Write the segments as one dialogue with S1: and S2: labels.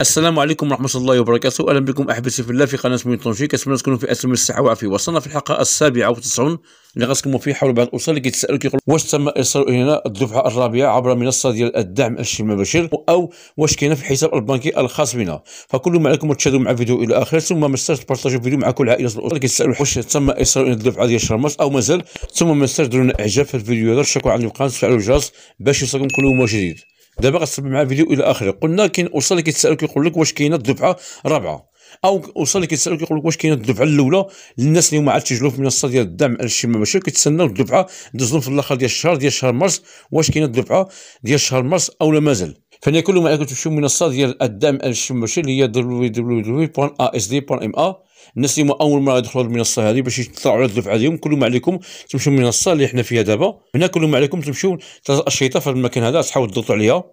S1: السلام عليكم ورحمة الله وبركاته أهلا بكم أحبتي في الله في قناة مين طونجي كنتمنى تكونوا في أسلم الصحة وعافيه وصلنا في الحلقة السابعة وتسعون اللي غنتكلموا فيه حول بعض الأسر اللي كيتسألوا كيقولوا واش تم إرسال هنا الدفعة الرابعة عبر منصة ديال الدعم الشيء المباشر أو واش كاينة في الحساب البنكي الخاص بنا فكل ما عليكم تشاهدوا مع الفيديو إلى آخره ثم ما تنساش تبارطاجوا الفيديو مع كل عائلة الأسر اللي كيتسألوا واش تم إرسال الدفعة ديال مارس أو مازال ثم ما تنساش ديروا لنا إعجاب في الفيديو هذا تشكروا على القناة وتفعلوا الجرس باش يوصلكم كل ما جديد دابا غتصب مع فيديو الى اخره قلنا كاين اوصال كيتسالوا كيقول لك واش كاينه الدفعه الرابعه او اوصال كيتسالوا كيقول لك واش كاينه الدفعه الاولى للناس اللي هما عاد تجلو في منصه ديال الدعم الشمال ماشي كيتسناو الدفعه دزلو في الاخر ديال الشهر ديال شهر مارس واش كاينه الدفعه ديال شهر مارس او لا مازال كل ما يكون تشم منصة ديال الدعم الشمبشي اللي هي www.asd.ma الناس اللي اول مره يدخلوا المنصه هذه باش يطلعوا على الدفعه ديالهم كل ما عليكم تمشيو المنصه اللي حنا فيها دابا هنا كل ما عليكم تمشيو ثلاث في المكان هذا تحاول تضغطوا عليها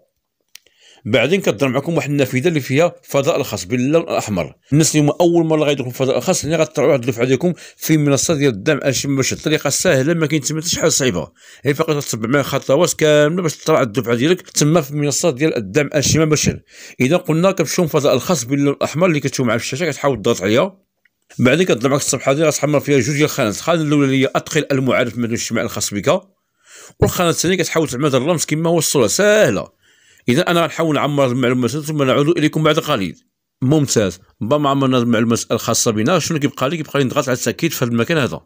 S1: بعدين كضر معكم واحد النافذه اللي فيها فضاء الخاص باللون الاحمر الناس اللي اول مره غيدخلوا في الفضاء الخاص هنا يعني غتطلعوا واحد الدفعه ديالكم في منصه ديال الدعم باش الطريقه سهله ما كاين تما شحال صعيبه هي فقط تتبع معايا خطوات كامله باش تطلع الدفعه ديالك تما في منصه ديال الدعم الشمال مباشر اذا قلنا كنمشيو الفضاء الخاص باللون الاحمر اللي كتشوف معاه في الشاشه كتحاول تضغط عليها بعدين كتضرب معك الصفحه ديال غتحمر فيها جوج ديال الخانات الخانه الاولى هي ادخل المعرف من الاجتماع الخاص بك والخانه الثانيه كتحاول هذا الرمز كما هو الصوره سهله اذا انا نحاول نعمر المعلومات ثم نعود اليكم بعد قليل ممتاز بما عمرنا المعلومات الخاصه بنا شنو كيبقى لي كيبقى لي نضغط على التاكيد في هذا المكان هذا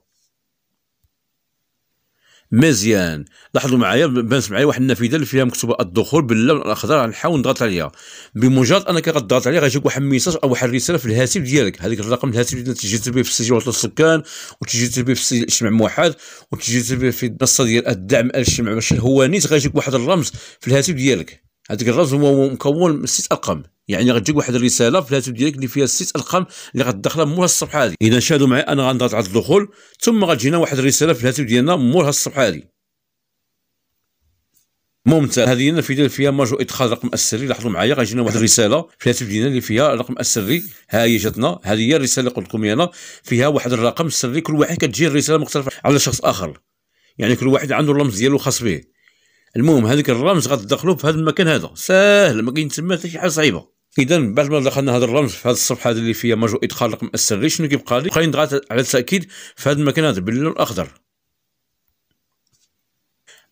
S1: مزيان لاحظوا معايا بانت معايا واحد النافذه اللي فيها مكتوبه الدخول باللون الاخضر غنحاول نضغط عليها بمجرد انك غتضغط عليها غيجيك واحد الميساج او واحد الرساله في الهاتف ديالك هذاك الرقم الهاتف اللي تسجلت به في السجل وطن السكان وتسجلت به في السجل الاجتماع الموحد وتسجلت به في المنصه ديال الدعم الاجتماعي باش هو نيت غيجيك واحد الرمز في الهاتف ديالك هذاك الرمز هو مكون من ست ارقام يعني غتجيك واحد الرساله في الهاتف ديالك اللي فيها ست ارقام اللي غتدخلها مور الصفحه هذه اذا شادوا معي انا غنضغط على الدخول ثم غتجينا واحد الرساله في الهاتف ديالنا مور الصفحه هذه ممتاز هذه هنا اللي فيها مرجو ادخال الرقم السري لاحظوا معايا غيجينا واحد نعم. الرساله في الهاتف ديالنا اللي فيها الرقم السري ها هي جاتنا هذه هي الرساله اللي قلت لكم انا فيها واحد الرقم السري كل واحد كتجي الرساله مختلفه على شخص اخر يعني كل واحد عنده الرمز ديالو خاص به المهم هذيك الرمز غتدخلو في هذا المكان هذا ساهل ما كاين تما حتى شي حاجه صعيبه اذا بعد ما دخلنا هذا الرمز في هذه الصفحه هذه اللي فيها مجهول ادخال رقم السري شنو كيبقى لي بقى على التاكيد في هذا المكان هذا باللون الاخضر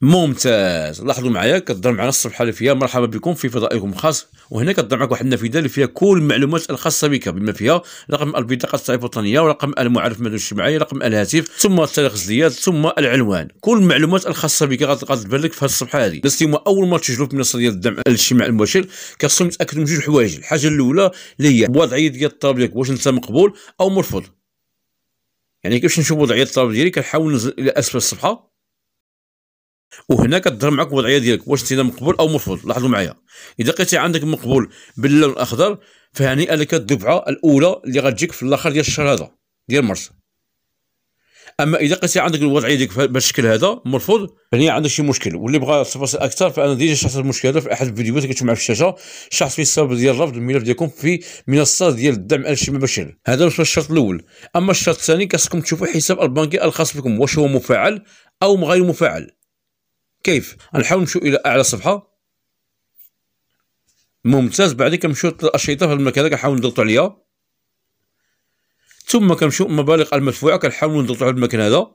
S1: ممتاز لاحظوا معايا كتهضر معنا الصفحه اللي فيها مرحبا بكم في فضائكم الخاص وهنا كتهضر معك واحد النافذه اللي فيها كل المعلومات الخاصه بك بما فيها رقم البطاقه التعريف الوطنيه ورقم المعرف المدني الاجتماعي رقم الهاتف ثم تاريخ الزياد ثم العنوان كل المعلومات الخاصه بك غتبان لك في هذه الصفحه هذه الناس اليوم اول مره تسجلوا في المنصه ديال الدعم الاجتماعي المباشر كخصهم يتاكدوا من جوج حوايج الحاجه الاولى اللي هي الوضعيه ديال الطلب ديالك واش انت مقبول او مرفض يعني كيفاش نشوف وضعيه الطلب ديالي كنحاول ننزل الى اسفل الصفحه وهنا كتظهر معك الوضعيه ديالك واش انت مقبول او مرفوض لاحظوا معايا اذا لقيتي عندك مقبول باللون الاخضر فهنيئا لك الدفعه الاولى اللي غتجيك في الاخر ديال الشهر هذا ديال مارس اما اذا لقيتي عندك الوضعيه ديالك بالشكل هذا مرفوض فهني عندك شي مشكل واللي بغى التفاصيل اكثر فانا ديجا شرحت المشكل هذا في احد الفيديوهات اللي معاه في الشاشه شرحت فيه السبب ديال رفض الملف ديالكم في منصه ديال الدعم الشمال المباشر هذا هو الشرط الاول اما الشرط الثاني خاصكم تشوفوا الحساب البنكي الخاص بكم واش هو مفعل او غير مفعل كيف نحاول نمشيو الى اعلى صفحه ممتاز بعد كنمشيو للانشطه في المكان هذا كنحاول نضغطو عليها ثم كنمشيو المبالغ المدفوعه كنحاولوا نضغطو على المكان هذا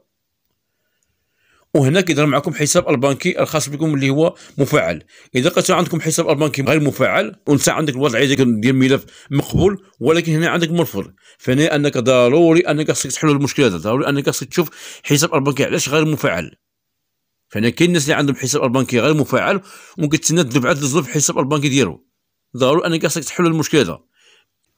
S1: وهنا كيظهر معكم حساب البنكي الخاص بكم اللي هو مفعل اذا قلت عندكم حساب البنكي غير مفعل وانت عندك الوضعيه ديال الملف مقبول ولكن هنا عندك مرفض فهنا انك ضروري انك خصك تحل المشكله هذا ضروري انك خصك تشوف حساب البنكي علاش غير مفعل فهنا كاين الناس اللي عندهم حساب البنكي غير مفعل ممكن تسنى تبعث الزوف في الحساب البنكي ديالو ضروري انك خاصك تحل المشكل هذا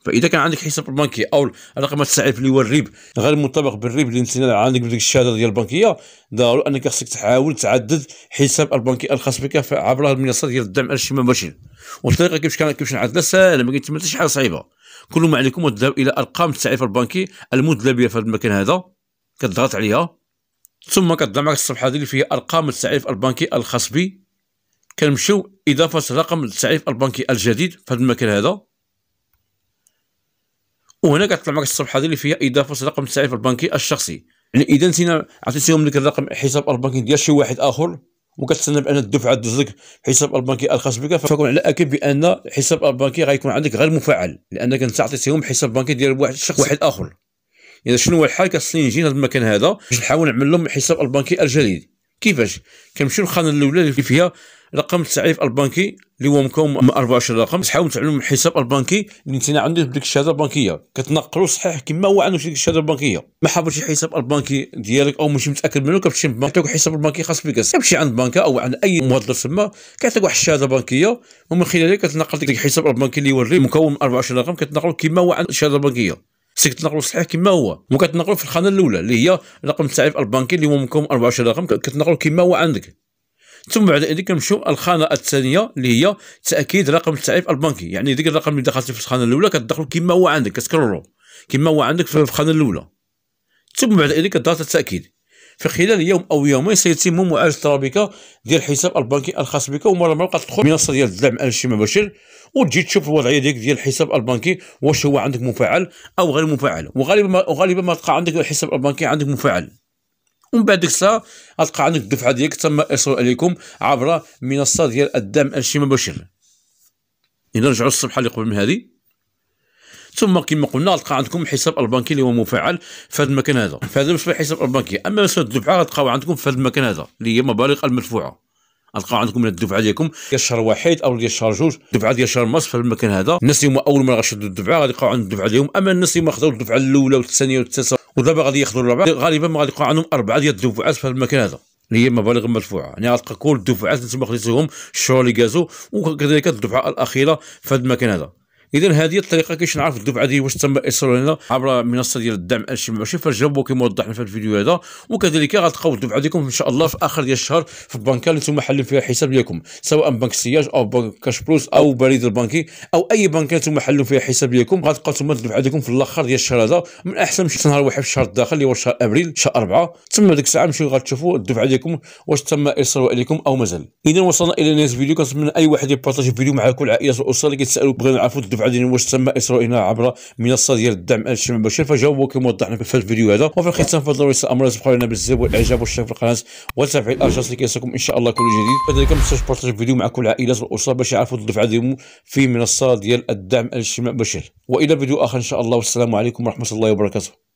S1: فاذا كان عندك حساب بنكي او رقم التسعير اللي هو الريب غير مطابق بالريب اللي انت عندك بديك الشهاده ديال البنكيه ضروري انك خاصك تحاول تعدد حساب البنكي الخاص بك عبر المنصه ديال الدعم الشمال المباشر والطريقه كيفاش كان كيفاش نعدلها سهله ما كاين حتى شي حاجه صعيبه كل ما عليكم هو الى ارقام التسعير البنكي المدلبيه في هذا المكان هذا كتضغط عليها ثم كتضمعك الصفحه هذه اللي فيها ارقام التعريف البنكي الخاص بي كنمشيو اضافه رقم التعريف البنكي الجديد في هذا المكان هذا وهنا كتطلع معك الصفحه هذه اللي فيها اضافه رقم التعريف البنكي الشخصي يعني اذا نسينا عطيتيهم لك الرقم حساب البنكي ديال شي واحد اخر وكتستنى بان الدفعه تدوز لك حساب البنكي الخاص بك فكون على اكيد بان حساب البنكي غيكون عندك غير مفعل لانك انت عطيتيهم حساب بنكي ديال واحد شخص واحد اخر يعني شنو هو الحال كاصلي نجي لهذا المكان هذا باش نحاول نعمل لهم الحساب البنكي الجديد كيفاش كنمشيو للخانه الاولى اللي فيها رقم التعريف البنكي اللي هو مكون من 24 رقم تحاول تعملوا الحساب البنكي اللي انت عندك بديك الشهاده البنكيه كتنقلو صحيح كما هو عنده ديك الشهاده البنكيه ما حافظش الحساب البنكي ديالك او ماشي متاكد منه كتمشي للبنك تعطيك الحساب البنكي خاص بك كتمشي عند بنكه او عند اي موظف تما كيعطيك واحد الشهاده بنكيه ومن خلالها كتنقل ديك الحساب البنكي اللي هو مكون من 24 رقم كتنقلو كما هو عند الشهاده البنكيه خصك تنقلو صحيح كما هو وكتنقلو في الخانه الاولى اللي هي رقم التعريف البنكي اللي هو ممكن 24 رقم كتنقلو كما هو عندك ثم بعد ذلك نمشيو الخانه الثانيه اللي هي تاكيد رقم التعريف البنكي يعني ديك الرقم اللي دخلتي في الخانه الاولى كتدخلو كما هو عندك كتكررو كما هو عندك في الخانه الاولى ثم بعد ذلك داتا التاكيد في خلال يوم او يومين سيتم معالجه ترابيكا ديال الحساب البنكي الخاص بك ومره مره كتدخل منصه ديال الدعم الشمال المباشر وتجي تشوف الوضعيه ديالك ديال الحساب البنكي واش هو عندك مفعل او غير مفعل وغالبا غالبا ما تلقى عندك الحساب البنكي عندك مفعل ومن بعد ديك الساعه غتلقى عندك الدفعه ديالك تم ارسال اليكم عبر منصه ديال الدعم الشمال المباشر اذا نرجعوا الصفحه اللي قبل من هذه ثم كما قلنا تلقى عندكم الحساب البنكي اللي هو مفعل في هذا المكان هذا في هذا بالنسبه للحساب البنكي اما بالنسبه للدفعه تلقاو عندكم في هذا المكان هذا اللي هي مبالغ المدفوعه تلقاو عندكم من الدفعه ديالكم ديال شهر واحد او ديال شهر جوج الدفعه ديال شهر نص في المكان هذا الناس اللي هما اول ما غيشدوا الدفعه غادي يلقاو عندهم الدفعه ديالهم اما الناس اللي ما خذوا الدفعه الاولى والثانيه والثالثه ودابا غادي ياخذوا الرابعه غالبا ما غادي يلقاو عندهم اربعه ديال الدفعات في المكان هذا اللي هي مبالغ مدفوعه يعني غتلقى كل الدفعات اللي تما خديتوهم الشهور اللي كازو وكذلك الدفعه الاخيره في هذا المكان هذا اذا هذه الطريقه كيش نعرف الدفعه ديال واش تم ايصال لنا عبر منصه ديال الدعم الشيء ماشي فالجاوبوا كما وضحنا في الفيديو هذا وكذلك غتلقاو الدفعه ديالكم ان شاء الله في اخر ديال الشهر في البنكه اللي نتوما حالين فيها حساب ديالكم سواء بنك السياج او بنك كاش بلوس او بريد البنكي او اي بنكه نتوما حالين فيها حساب ديالكم غتلقاو تما الدفعه ديالكم في الاخر ديال الشهر هذا من احسن شي نهار واحد في الشهر الداخل اللي هو شهر ابريل شهر اربعه تما ديك الساعه مشيو غتشوفوا الدفعه ديالكم واش تم ايصال اليكم او مازال اذا وصلنا الى نهايه الفيديو كنتمنى اي واحد يبارطاجي الفيديو مع كل عائله واسره اللي كيتسالوا بغينا نعرفوا الدفعه عدن واش تم اسرائيل عبر منصه ديال الدعم الشمال المباشر فجاوبوا كما وضحنا في الفيديو هذا وفي الختام فضلوا رئيس الامر تبقوا لنا بالزاب والاعجاب والشير في القناه وتفعيل الجرس يصلكم ان شاء الله كل جديد كذلك ما تنساوش بارتاج الفيديو مع كل العائلات والاسره باش يعرفوا الدفعه ديالهم في منصه ديال الدعم الشمال المباشر والى فيديو اخر ان شاء الله والسلام عليكم ورحمه الله وبركاته